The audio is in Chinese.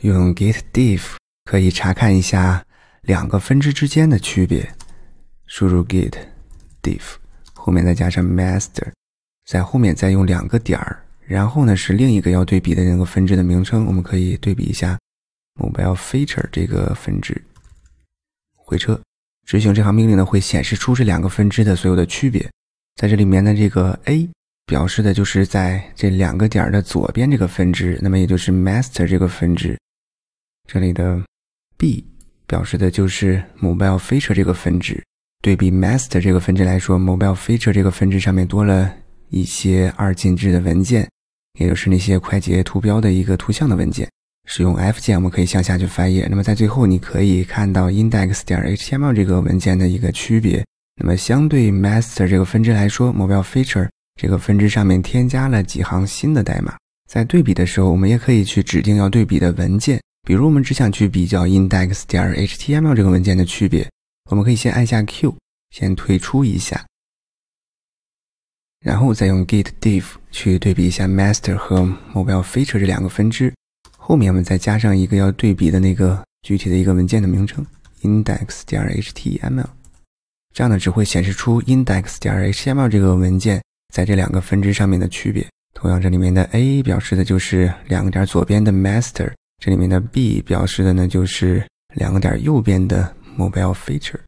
用 git diff 可以查看一下两个分支之间的区别。输入 git diff 后面再加上 master，在后面再用两个点儿，然后呢是另一个要对比的那个分支的名称。我们可以对比一下 mobile feature 这个分支。回车执行这行命令呢，会显示出这两个分支的所有的区别。在这里面呢，这个 a 表示的就是在这两个点儿的左边这个分支，那么也就是 master 这个分支。这里的 B 表示的就是 mobile feature 这个分支，对比 master 这个分支来说，m o b i l e feature 这个分支上面多了一些二进制的文件，也就是那些快捷图标的一个图像的文件。使用 F 键，我们可以向下去翻页。那么在最后，你可以看到 index 点 html 这个文件的一个区别。那么相对 master 这个分支来说，m o b i l e feature 这个分支上面添加了几行新的代码。在对比的时候，我们也可以去指定要对比的文件。比如，我们只想去比较 index 点 html 这个文件的区别，我们可以先按下 q 先退出一下，然后再用 git d i v 去对比一下 master 和 mobile feature 这两个分支。后面我们再加上一个要对比的那个具体的一个文件的名称 index 点 html，这样呢只会显示出 index 点 html 这个文件在这两个分支上面的区别。同样，这里面的 a 表示的就是两个点左边的 master。这里面的 b 表示的呢，就是两个点右边的 mobile feature。